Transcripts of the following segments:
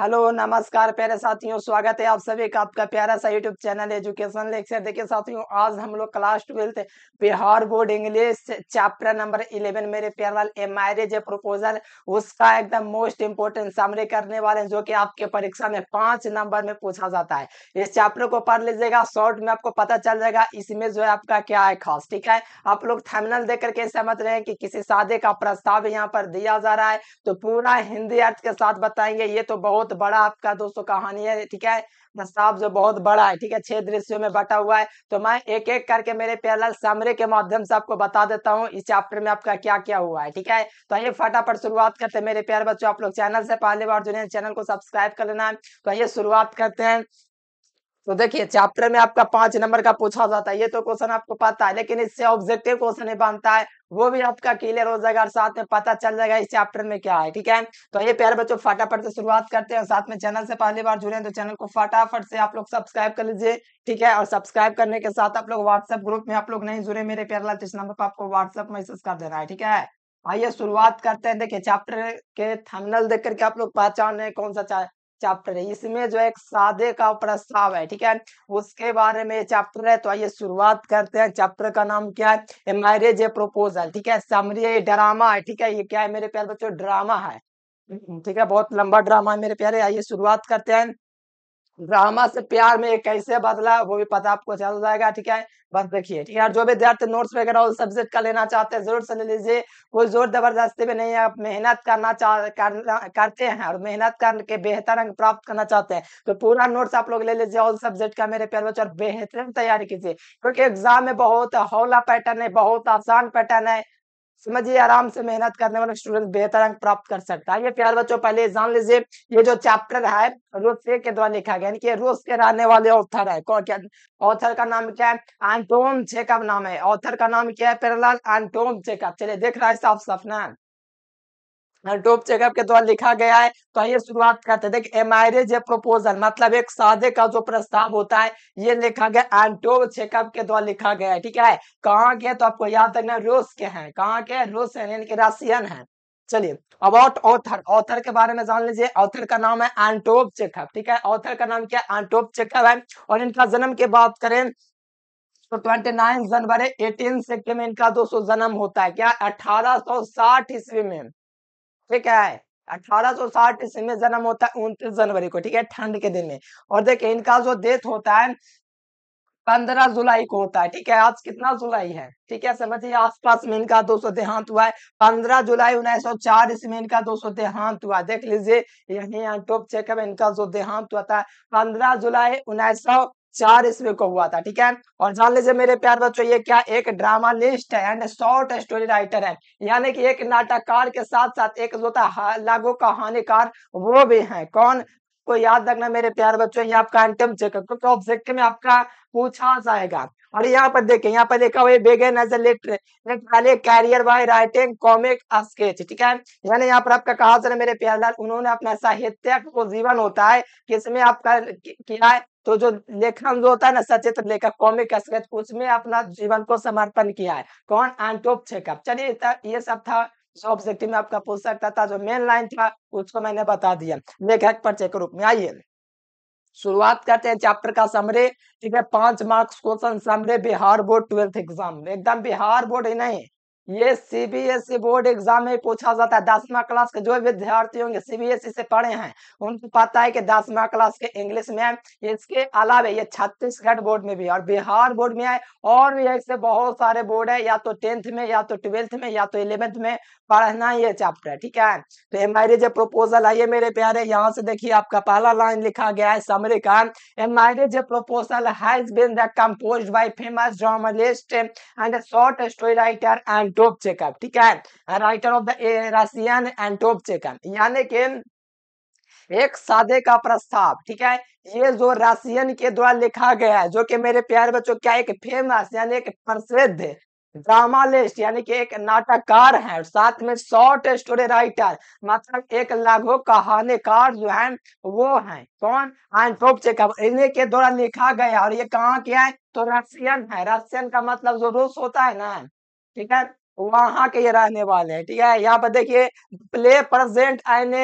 Hello नमस्कार प्यारे साथियों स्वागत है आप सभी का आपका प्यारा सा यूट्यूब चैनल एजुकेशन लेक्चर देखिए साथियों आज हम लोग class twelfth Bihar board English chapter number eleven मेरे प्यारवाल एम आई जो प्रपोजल उसका एकदम मोस्ट इम्पोर्टेंट सामने करने वाले हैं जो कि आपके परीक्षा में पांच नंबर में पूछा जाता है इस चैप्टर को पढ़ लीजिएगा शॉर्ट में आपको पता चल जाएगा इसमें जो है आपका क्या है खास ठीक है आप लोग थर्मिनल देख करके समझ रहे हैं कि किसी सादे का प्रस्ताव यहाँ पर दिया जा रहा है तो पूरा हिंदी अर्थ के साथ बताएंगे ये तो बहुत बहुत बड़ा आपका दोस्तों कहानी है ठीक है नसाब जो बहुत बड़ा है ठीक है छह दृश्यों में बटा हुआ है तो मैं एक एक करके मेरे प्यार समरे के माध्यम से आपको बता देता हूँ इस चैप्टर में आपका क्या क्या हुआ है ठीक है तो आइए फटाफट शुरुआत करते हैं मेरे प्यार बच्चों आप लोग चैनल से पहले बार जुड़े चैनल को सब्सक्राइब कर लेना है तो आइए शुरुआत करते हैं तो देखिए चैप्टर में आपका पांच नंबर का पूछा जाता है ये तो क्वेश्चन आपको पता है लेकिन इससे ऑब्जेक्टिव क्वेश्चन बनता है वो भी आपका क्लियर हो जाएगा और साथ में पता चल जाएगा इस चैप्टर में क्या है ठीक है तो ये प्यारे बच्चों फटाफट से शुरुआत करते हैं साथ में चैनल से पहली बार जुड़े हैं तो चैनल को फटाफट से आप लोग सब्सक्राइब कर लीजिए ठीक है और सब्सक्राइब करने के साथ आप लोग व्हाट्सएप ग्रुप में आप लोग नहीं जुड़े मेरे प्यारला तो नंबर पर आपको व्हाट्सएप मैसेज कर देना है ठीक है आइए शुरुआत करते हैं देखिए चैप्टर के थंबनेल देख करके आप लोग पहचान रहे कौन सा चैप्टर है इसमें जो एक सादे का प्रस्ताव है ठीक है उसके बारे में चैप्टर है तो आइए शुरुआत करते हैं चैप्टर का नाम क्या है मैरिज ए प्रोपोजल ठीक है समरी ड्रामा है ठीक है ये क्या है मेरे प्यारे बच्चों ड्रामा है हम्म। ठीक है बहुत लंबा ड्रामा है मेरे प्यारे आइए शुरुआत करते हैं ड्रामा से प्यार में कैसे बदला वो भी पता आपको चल जाएगा ठीक है बस देखिए ठीक है जो विद्यार्थी नोट्स वगैरह और सब्जेक्ट का लेना चाहते हैं जरूर से लीजिए कोई जोर जबरदस्ती भी नहीं है आप मेहनत करना चाह करना करते हैं और मेहनत करके बेहतर अंक प्राप्त करना चाहते हैं तो पूरा नोट्स आप लोग ले लीजिए ऑल सब्जेक्ट का मेरे प्यार बच्चों और बेहतरीन तैयारी कीजिए क्योंकि एग्जाम में बहुत हौला पैटर्न है बहुत आसान पैटर्न है समझिए आराम से मेहनत करने वाला स्टूडेंट बेहतर अंक प्राप्त कर सकता है ये प्यार बच्चों पहले जान लीजिए ये जो चैप्टर है रूस से के द्वारा लिखा गया यानी कि रूस के रहने वाले ऑथर है कौन क्या ऑथर का नाम क्या है एंटोन चेकअप नाम है ऑथर का नाम क्या है पेरलाल एंटोन चेकअप चलिए देख रहा है साफ सफना डोप चेकअप के द्वारा लिखा गया है तो आइए शुरुआत करते हैं देखिए एमायरेज प्रपोजल मतलब एक सादे का जो प्रस्ताव होता है ये लिखा गया एंड डोप चेकअप के द्वारा लिखा गया है ठीक है कहाँ के तो आपको याद रखना रूस के हैं कहाँ के रूस है यानी कि रशियन है चलिए अबाउट ऑथर ऑथर के बारे में जान लीजिए ऑथर का नाम है एंटोप चेकअप ठीक है ऑथर का नाम क्या है एंटोप चेकअप है और इनका जन्म की बात करें तो 29 जनवरी 18 सिक्के में इनका दोस्तों जन्म होता है क्या 1860 ईस्वी में ठीक है 1860 ईस्वी में जन्म होता है उनतीस जनवरी को ठीक है ठंड के दिन में और देखिये इनका जो डेथ होता है पंद्रह जुलाई को होता है ठीक है आज कितना जुलाई है ठीक है समझिए आसपास में इनका दो सौ देहांत हुआ है पंद्रह जुलाई उन्नीस सौ चार ईस्वी में इनका दो सौ देहांत हुआ देख लीजिए यही टॉप चेकअप इनका जो देहांत हुआ था पंद्रह जुलाई उन्नीस सौ चार इसमें को हुआ था ठीक है और जान लीजिए मेरे प्यार बच्चों ये क्या एक ड्रामा लिस्ट है एंड शॉर्ट स्टोरी राइटर है यानी कि एक नाटककार के साथ साथ एक जो था लागो कहानीकार वो भी है कौन को याद रखना मेरे प्यार बच्चों ये आपका एंटम चेकअप ऑब्जेक्ट में आपका पूछा जाएगा और यहाँ पर देखें यहाँ पर देखा हुआ बेगे नजर literary career by writing comic sketch ठीक है यानी यहाँ पर आपका कहा सर मेरे प्यारलाल उन्होंने अपना साहित्य को जीवन होता है किसमें आपका किया है तो जो लेखन जो होता है ना सचेत लेखक कॉमिक स्केच उसमें अपना जीवन को समर्पण किया है कौन आंटोप छेकअप चलिए ये सब था जो ऑब्जेक्टिव में आपका पूछ सकता था जो मेन लाइन था उसको मैंने बता दिया लेखक परिचय के रूप में आइए शुरुआत करते हैं चैप्टर का समरे ठीक है पांच मार्क्स क्वेश्चन समरे बिहार बोर्ड ट्वेल्थ एग्जाम एकदम बिहार बोर्ड ही नहीं ये सीबीएसई e बोर्ड एग्जाम में पूछा जाता है दसवा क्लास के जो विद्यार्थी होंगे सीबीएसई e से पढ़े हैं उनको पता है कि दसवा क्लास के इंग्लिश में है इसके अलावा ये छत्तीसगढ़ बोर्ड में भी है और बिहार बोर्ड में है और भी ऐसे बहुत सारे बोर्ड है या तो टेंथ में या तो ट्वेल्थ में या तो इलेवेंथ में पढ़ना ये चैप्टर ठीक है तो ये जो प्रपोजल है मेरे प्यारे यहाँ से देखिए आपका पहला लाइन लिखा गया है समरी का marriage जो प्रोपोजल है composed by famous journalist and short story writer and Anton Chekhov ठीक है writer of the Russian Anton Chekhov यानी कि एक सादे का प्रस्ताव ठीक है ये जो रशियन के द्वारा लिखा गया है जो कि मेरे प्यारे बच्चों क्या एक फेमस यानी एक प्रसिद्ध ड्रामालिस्ट यानी कि एक नाटककार है और साथ में शॉर्ट स्टोरी राइटर मतलब एक लघु कहानीकार जो है वो है कौन एंटोप चेकअप इन्हें के द्वारा लिखा गया और ये कहाँ क्या है तो रशियन है रशियन का मतलब जो रूस होता है ना ठीक है वहां के ये रहने वाले हैं ठीक है यहाँ पर देखिए play present an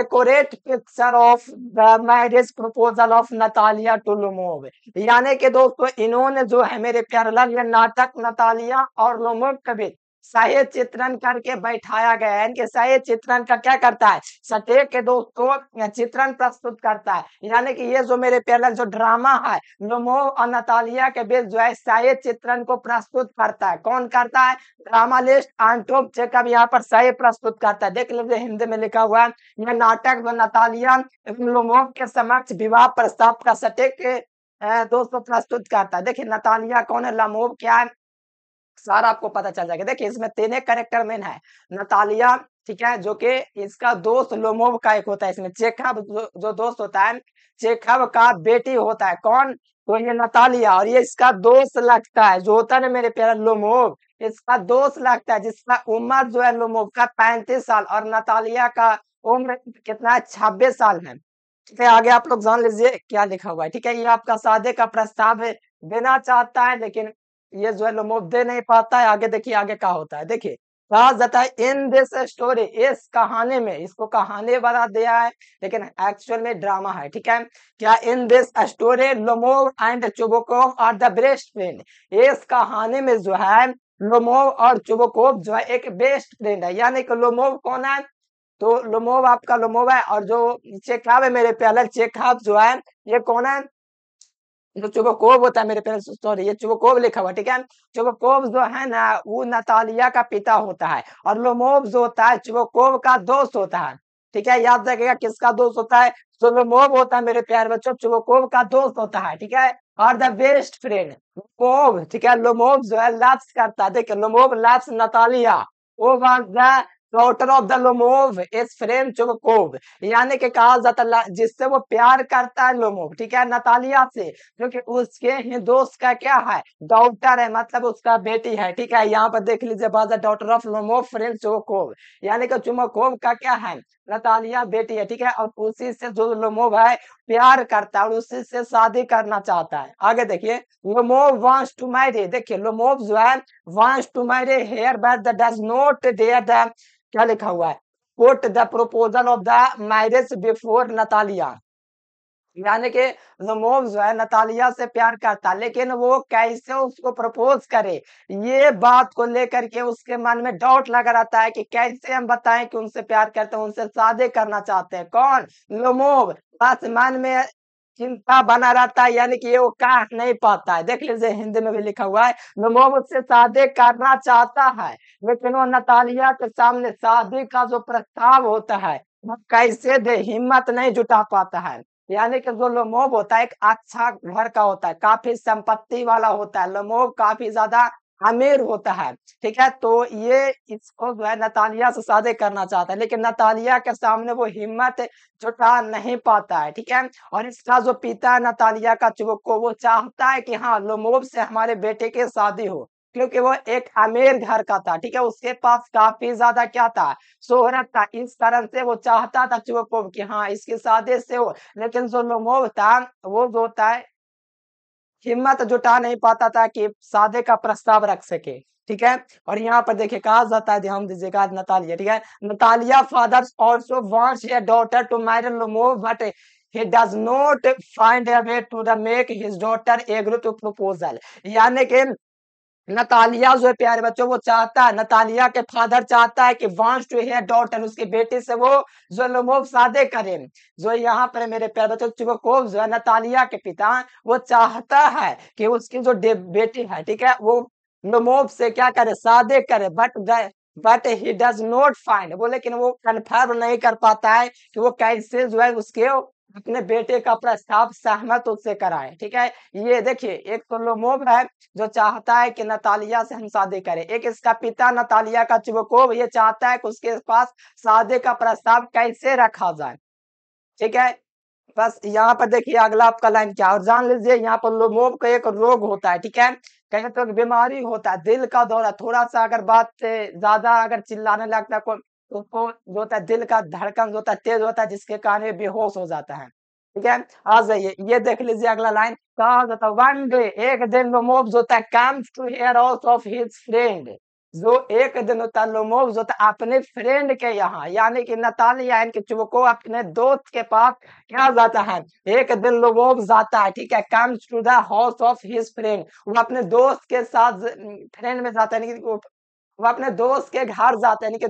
accurate picture of the marriage proposal of Natalia Tulmov यानी कि दोस्तों इन्होंने जो है मेरे प्यारे नाटक नतालिया और लोमोव कभी सही चित्रण करके बैठाया गया है सही चित्रण का क्या करता है सटेक के दोस्त को चित्रण प्रस्तुत करता है यानी कि ये जो मेरे पैरल जो ड्रामा है नमो और नतालिया के बीच जो है सही चित्रण को प्रस्तुत करता है कौन करता है ड्रामा लिस्ट आंटोप चेकअप यहाँ पर सही प्रस्तुत करता है देख लीजिए हिंदी में लिखा हुआ है यह नाटक नतालिया के समक्ष विवाह प्रस्ताव का के दोस्तों प्रस्तुत करता है देखिए नतालिया कौन है लमोब क्या है सारा आपको पता चल जाएगा देखिए इसमें तीन एक करेक्टर मेन है नतालिया ठीक है जो कि इसका दोस्त लोमोव का एक होता है इसमें चेखब जो, दोस्त होता है चेखब का बेटी होता है कौन तो ये नतालिया और ये इसका दोस्त लगता है जो होता है ना मेरे प्यारा लोमोव इसका दोस्त लगता है जिसका उम्र जो है लोमोव का पैंतीस साल और नतालिया का उम्र कितना है छब्बीस साल है ठीक है आगे आप लोग जान लीजिए क्या लिखा हुआ है ठीक है ये आपका सादे का प्रस्ताव है देना चाहता है लेकिन ये जो है लोमोब दे नहीं पाता है आगे देखिए आगे क्या होता है देखिए कहा जाता है इन दिस स्टोरी इस कहानी में इसको कहानी बना दिया है लेकिन एक्चुअल में ड्रामा है ठीक है क्या in this story Lomov and Chubukov are the best friend इस कहानी में जो है लोमोव और चुबोकोव जो है एक बेस्ट फ्रेंड है यानी कि लोमोव कौन है तो लोमोव आपका लोमोव है और जो चेखाब है मेरे अलग चेखाब जो है ये कौन है जो चुबोकोव होता है मेरे पेरेंट्स सॉरी ये चुबोकोव लिखा हुआ ठीक है चुबोकोव जो है ना वो नतालिया का पिता होता है और लोमोव जो होता है चुबोकोव का दोस्त होता है ठीक है याद रखेगा किसका दोस्त होता है सुलोमोव होता है मेरे प्यार बच्चों चुबोकोव का दोस्त होता है ठीक है और द बेस्ट फ्रेंड मोव ठीक है लोमोव जो है लैप्स करता है देखिए Lomov laps Natalia over the daughter of the Lomov is from Chubukov यानी कि कहा जाता जिससे वो प्यार करता है लोमोव ठीक है नतालिया से क्योंकि उसके ही दोस्त का क्या है डॉटर है मतलब उसका बेटी है ठीक है यहाँ पर देख लीजिए daughter of Lomov from Chubukov यानी कि चुमकोव का क्या है नतालिया बेटी है ठीक है और उसी से जो लोमोव है प्यार करता है और उसी से शादी करना चाहता है आगे देखिए लोमोव वांट्स टू मैरी देखिए लोमोव जो है wants to marry her but does not dare the क्या लिखा हुआ है quote the proposal of the marriage before Natalia यानी कि नमोव जो है नतालिया से प्यार करता लेकिन वो कैसे उसको प्रपोज करे ये बात को लेकर के उसके मन में डाउट लगा रहता है कि कैसे हम बताएं कि उनसे प्यार करते हैं उनसे शादी करना चाहते हैं कौन बस मन में चिंता बना रहता है यानी कि ये वो कह नहीं पाता है देख लीजिए हिंदी में भी लिखा हुआ है नमोब उससे शादी करना चाहता है लेकिन वो नतालिया के सामने शादी का जो प्रस्ताव होता है कैसे दे हिम्मत नहीं जुटा पाता है यानी कि जो लमोब होता है एक अच्छा घर का होता है काफी संपत्ति वाला होता है लमोब काफी ज्यादा अमीर होता है ठीक है तो ये इसको जो है नतालिया से शादी करना चाहता है लेकिन नतालिया के सामने वो हिम्मत जुटा नहीं पाता है ठीक है और इसका जो पिता है नतालिया का चुबक को वो चाहता है कि हाँ लोमोब से हमारे बेटे की शादी हो क्योंकि वो एक अमीर घर का था ठीक है उसके पास काफी ज्यादा क्या था शोहरत था इस कारण से वो चाहता था चुपो कि हाँ इसकी शादी से हो लेकिन जो महमूद था वो जो था हिम्मत जुटा नहीं पाता था कि शादी का प्रस्ताव रख सके ठीक है और यहाँ पर देखिए कहा जाता है ध्यान दीजिएगा नतालिया ठीक है Natalia father also wants a daughter to marry Lomov but he does not find a way to the make his daughter agree to proposal यानी कि नतालिया जो है प्यारे बच्चों वो चाहता है नतालिया के फादर चाहता है कि वांट्स टू हेयर डॉटर उसके बेटे से वो जो लोमोव सादे करें जो यहाँ पर मेरे प्यारे बच्चों चुबकोव जो है नतालिया के पिता वो चाहता है कि उसकी जो बेटी है ठीक है वो लोमोब से क्या करे सादे करे but but he does not find वो लेकिन वो कन्फर्म नहीं कर पाता है कि वो कैसे जो है उसके अपने बेटे का प्रस्ताव सहमत उससे कराए ठीक है ये देखिए एक सोलोमोव तो है जो चाहता है कि नतालिया से हम शादी करें एक इसका पिता नतालिया का चुबकोव ये चाहता है कि उसके पास शादी का प्रस्ताव कैसे रखा जाए ठीक है बस यहाँ पर देखिए अगला आपका लाइन क्या और जान लीजिए यहाँ पर लोमोव का एक रोग होता है ठीक है कहीं तो बीमारी होता है दिल का दौरा थोड़ा सा अगर बात ज्यादा अगर चिल्लाने लगता है उसको तो जो होता है दिल का धड़कन जो होता है तेज होता है जिसके कारण बेहोश हो जाता है ठीक है आ जाइए ये देख लीजिए अगला लाइन कहा जाता वन डे एक दिन लोमोब्स होता है comes to her house of his friend जो एक दिन होता है लोमोब्स होता है अपने फ्रेंड के यहाँ यानी कि नतालिया इनके चुबको अपने दोस्त के पास क्या जाता है एक दिन लोमोब्स जाता है ठीक है comes to the house of his friend वो अपने दोस्त के साथ फ्रेंड में जाता है वो अपने दोस्त के घर जाता है यानी कि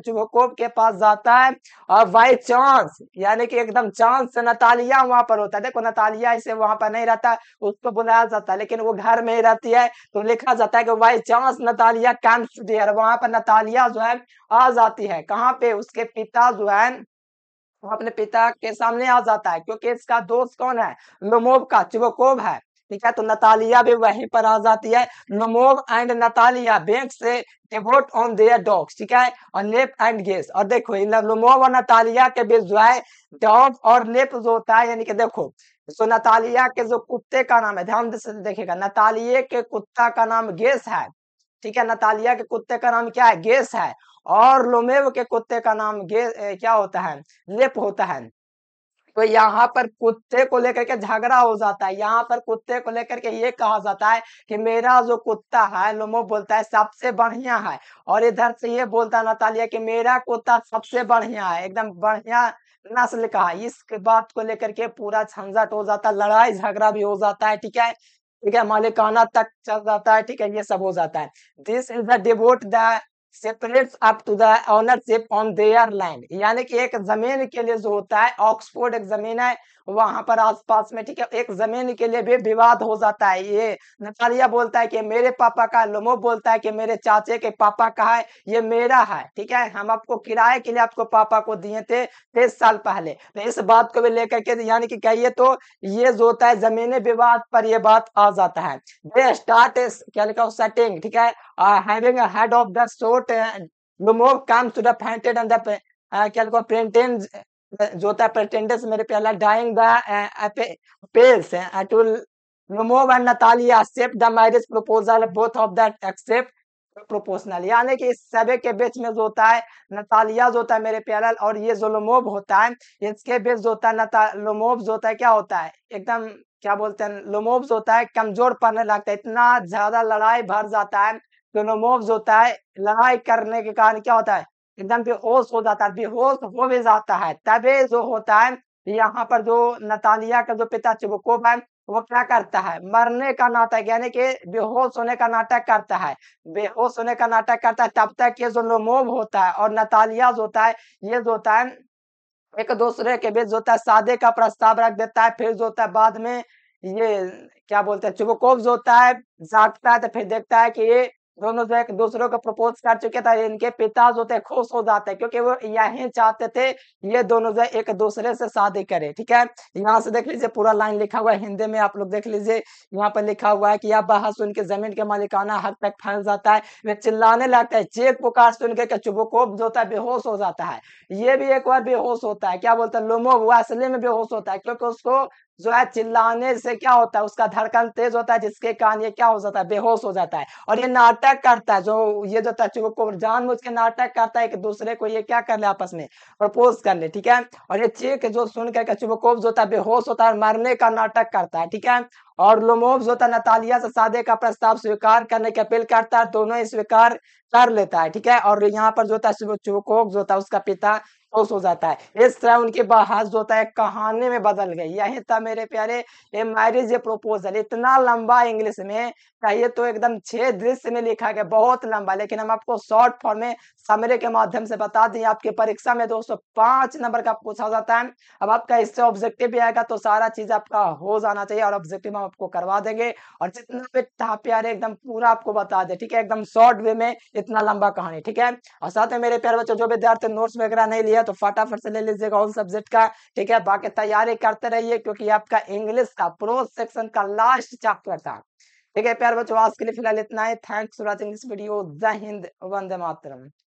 के पास जाता है और बाई चांस यानी कि एकदम चांस से नतालिया वहां पर होता है देखो नतालिया इसे वहां पर नहीं रहता उसको बुलाया जाता है लेकिन वो घर में ही रहती है तो लिखा जाता है कि बाई चांस नतालिया कैंप है वहां पर नतालिया जो है आ जाती है कहाँ पे उसके पिता जो है वो अपने पिता के सामने आ जाता है क्योंकि इसका दोस्त कौन है लोमोब का चुबकोब है ठीक है तो नतालिया भी वहीं पर आ जाती है नमोव एंड नतालिया बैंक से डिवोट ऑन देयर डॉग्स ठीक है और लेप एंड गेस और देखो इन नमोव और नतालिया के बीच जो है डॉग और लेप जो होता है यानी कि देखो सो नतालिया के जो कुत्ते का नाम है ध्यान से देखेगा नतालिये के कुत्ता का नाम गेस है ठीक है नतालिया के कुत्ते का नाम क्या है गेस है और लोमेव के कुत्ते का नाम गे क्या होता है लेप होता है तो यहाँ पर कुत्ते को लेकर के झगड़ा हो जाता है यहाँ पर कुत्ते को लेकर के ये कहा जाता है कि मेरा जो कुत्ता है लोमो बोलता है सबसे बढ़िया है और इधर से ये बोलता है नतालिया की मेरा कुत्ता सबसे बढ़िया है एकदम बढ़िया नस्ल का है इस बात को लेकर के पूरा झंझट हो जाता है लड़ाई झगड़ा भी हो जाता है ठीक है ठीक है मालिकाना तक चल जाता है ठीक है ये सब हो जाता है this is the devote the separates up to the ownership on their land यानी कि एक जमीन के लिए जो होता है ऑक्सफोर्ड एक जमीन है वहां पर आसपास में ठीक है एक जमीन के लिए भी विवाद हो जाता है ये नटालिया बोलता है कि मेरे पापा का लोमो बोलता है कि मेरे चाचे के पापा का है ये मेरा है ठीक है हम आपको किराए के लिए आपको पापा को दिए थे तेईस साल पहले तो इस बात को भी लेकर के यानी कि कहिए तो ये जो होता है जमीन विवाद पर यह बात आ जाता है दे स्टार्ट क्या लिखा सेटिंग ठीक है having head of the sort Lumov comes to the painted and the uh, क्या प्रिंटेंज Jota pretenders मेरे प्याला dying the appeals and to remove and Natalia accept the marriage proposal both of that accept proportional यानी कि इस सभी के बीच में जो होता है नतालिया जो होता है मेरे प्यारा और ये जोलोमोब होता है इसके बीच जो होता है नतालोमोब जो होता है क्या होता है एकदम क्या बोलते हैं जो होता है कमजोर पड़ने लगता है इतना ज्यादा लड़ाई भर जाता है तो लोमोब्स होता है लड़ाई करने के कारण क्या होता है एकदम बेहोश हो जाता है बेहोश हो भी जाता है तबे जो होता है यहाँ पर जो नतालिया का जो पिता चुबकोप है वो क्या करता है मरने का नाटक यानी कि बेहोश होने का नाटक करता है बेहोश होने का नाटक करता है तब तक ये जो नोमोब होता है और नतालिया जो होता है ये जो होता है एक दूसरे के बीच जो होता है सादे का प्रस्ताव रख देता है फिर जो होता है बाद में ये क्या बोलते हैं चुबकोब जो होता है जागता है तो फिर देखता है कि ये दोनों जो एक दूसरों को प्रपोज कर चुके थे इनके पिता जो थे खुश हो जाते क्योंकि वो यही चाहते थे ये दोनों जो एक दूसरे से शादी करे ठीक है यहाँ से देख लीजिए पूरा लाइन लिखा हुआ है हिंदी में आप लोग देख लीजिए यहाँ पर लिखा हुआ है कि यह बहस सुन के जमीन के मालिकाना हद तक फैल जाता है वे चिल्लाने लगता है चेक पुकार सुन के चुबकोप जो होता है बेहोश हो जाता है ये भी एक बार बेहोश होता है क्या बोलते हैं लोमो वो असली में बेहोश होता है क्योंकि उसको जो है चिल्लाने से क्या होता है उसका धड़कन तेज होता है जिसके कारण ये क्या हो जाता है बेहोश हो जाता है और ये नाटक करता है जो ये जो तचुक को बुझ के नाटक करता है कि दूसरे को ये क्या कर ले आपस में प्रपोज कर ले ठीक है और ये चेक जो सुन करके जो होता है बेहोश होता है मरने का नाटक करता है ठीक है और जो होता है नतालिया से सादे का प्रस्ताव स्वीकार करने की अपील करता है दोनों ही स्वीकार कर लेता है ठीक है और यहाँ पर जो होता है जो होता है उसका पिता अफसोस हो जाता है इस तरह उनके बहस जो होता है कहानी में बदल गई यही था मेरे प्यारे ये मैरिज ये प्रोपोजल इतना लंबा इंग्लिश में चाहिए तो एकदम छह दृश्य में लिखा गया बहुत लंबा लेकिन हम आपको शॉर्ट फॉर्म में समरे के माध्यम से बता दें आपके परीक्षा में दोस्तों पांच नंबर का पूछा जाता है अब आपका इससे ऑब्जेक्टिव भी आएगा तो सारा चीज आपका हो जाना चाहिए और ऑब्जेक्टिव हम आपको करवा देंगे और जितना भी था प्यारे एकदम पूरा आपको बता दे ठीक है एकदम शॉर्ट वे में इतना लंबा कहानी ठीक है और साथ में मेरे प्यारे बच्चों जो विद्यार्थी नोट्स वगैरह नहीं लिया तो फटाफट से ले लीजिएगा उन सब्जेक्ट का ठीक है बाकी तैयारी करते रहिए क्योंकि आपका इंग्लिश का प्रो सेक्शन का लास्ट चैप्टर था ठीक है प्यार बच्चों आज के लिए फिलहाल इतना है thanks for watching this video जय हिंद वंदे मातरम